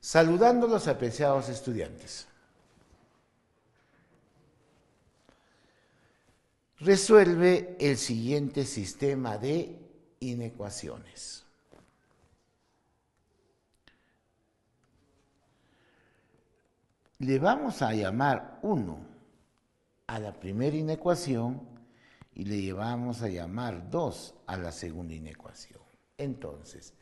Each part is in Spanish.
Saludando los apreciados estudiantes. Resuelve el siguiente sistema de inecuaciones. Le vamos a llamar 1 a la primera inecuación y le llevamos a llamar 2 a la segunda inecuación. Entonces,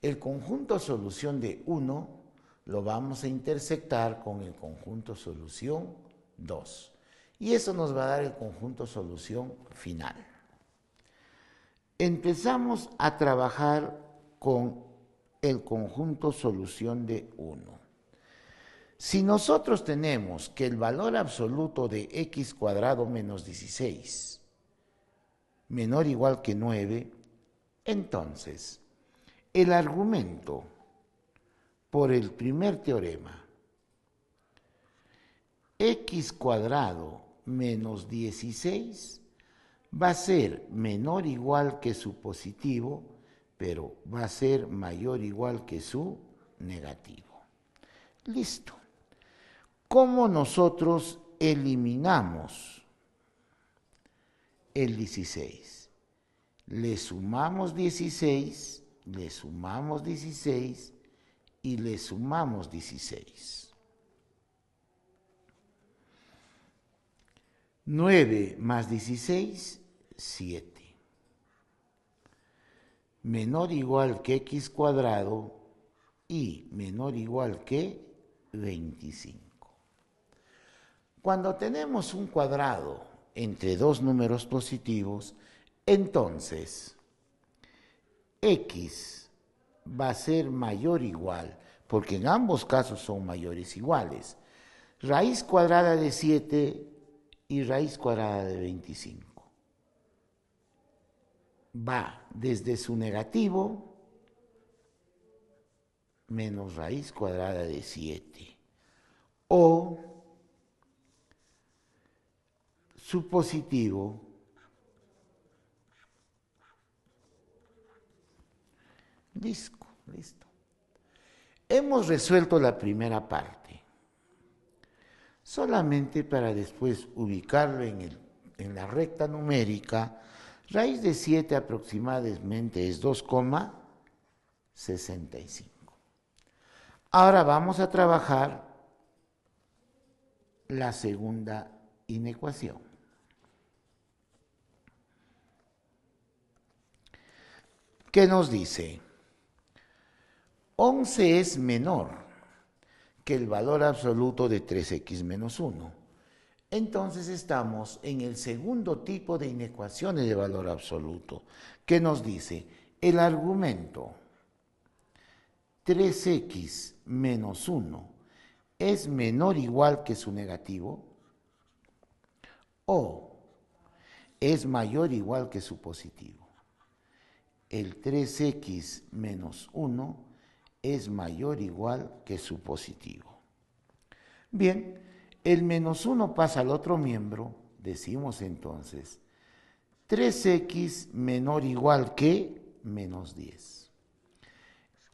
el conjunto solución de 1 lo vamos a intersectar con el conjunto solución 2. Y eso nos va a dar el conjunto solución final. Empezamos a trabajar con el conjunto solución de 1. Si nosotros tenemos que el valor absoluto de x cuadrado menos 16 menor o igual que 9, entonces el argumento por el primer teorema. x cuadrado menos 16 va a ser menor o igual que su positivo, pero va a ser mayor o igual que su negativo. Listo. ¿Cómo nosotros eliminamos el 16? Le sumamos 16, le sumamos 16 y le sumamos 16. 9 más 16, 7. Menor igual que x cuadrado y menor igual que 25. Cuando tenemos un cuadrado entre dos números positivos, entonces x va a ser mayor igual, porque en ambos casos son mayores iguales. Raíz cuadrada de 7 y raíz cuadrada de 25. Va desde su negativo menos raíz cuadrada de 7. O su positivo Disco, listo. Hemos resuelto la primera parte, solamente para después ubicarlo en, en la recta numérica. Raíz de 7 aproximadamente es 2,65. Ahora vamos a trabajar la segunda inecuación. ¿Qué nos dice? 11 es menor que el valor absoluto de 3x menos 1. Entonces estamos en el segundo tipo de inecuaciones de valor absoluto, que nos dice el argumento 3x menos 1 es menor o igual que su negativo o es mayor o igual que su positivo. El 3x menos 1 es mayor o igual que su positivo. Bien, el menos 1 pasa al otro miembro, decimos entonces 3x menor o igual que menos 10.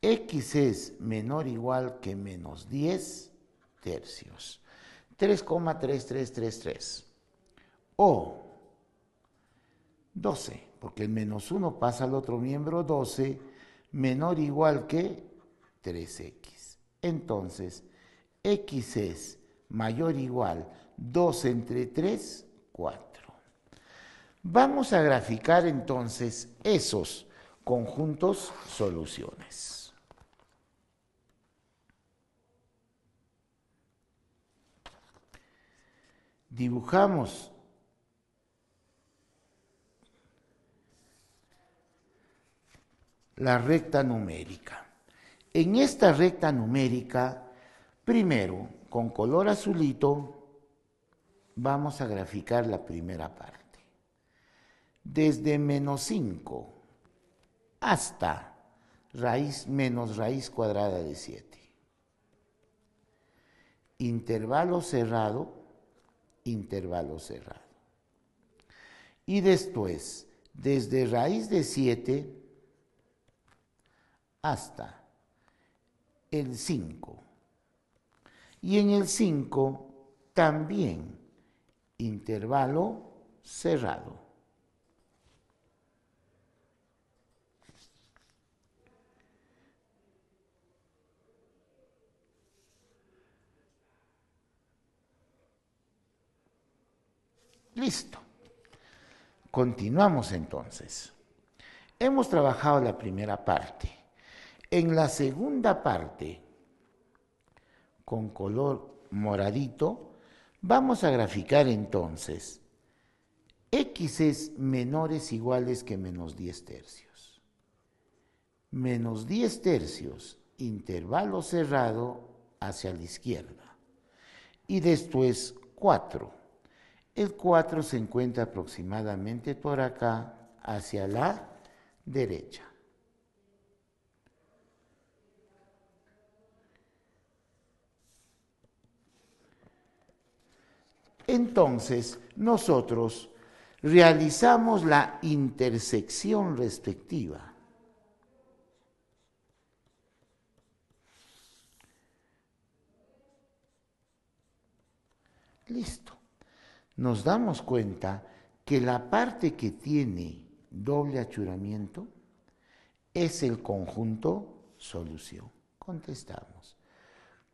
x es menor o igual que menos 10 tercios. 3,3333. O 12, porque el menos 1 pasa al otro miembro 12, menor o igual que 3x. Entonces, x es mayor o igual 2 entre 3, 4. Vamos a graficar entonces esos conjuntos soluciones. Dibujamos la recta numérica en esta recta numérica, primero, con color azulito, vamos a graficar la primera parte. Desde menos 5 hasta raíz menos raíz cuadrada de 7. Intervalo cerrado, intervalo cerrado. Y después, desde raíz de 7 hasta el 5. Y en el 5 también intervalo cerrado. Listo. Continuamos entonces. Hemos trabajado la primera parte. En la segunda parte, con color moradito, vamos a graficar entonces x es menores iguales que menos 10 tercios. Menos 10 tercios, intervalo cerrado hacia la izquierda. Y después 4. El 4 se encuentra aproximadamente por acá, hacia la derecha. Entonces, nosotros realizamos la intersección respectiva. Listo. Nos damos cuenta que la parte que tiene doble achuramiento es el conjunto solución. Contestamos.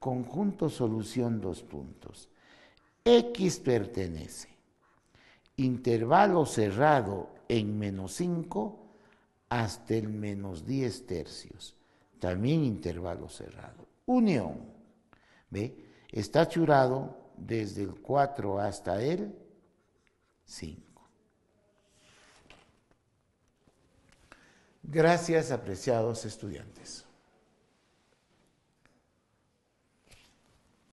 Conjunto solución dos puntos. X pertenece. Intervalo cerrado en menos 5 hasta el menos 10 tercios. También intervalo cerrado. Unión. ¿Ve? Está churado desde el 4 hasta el 5. Gracias, apreciados estudiantes.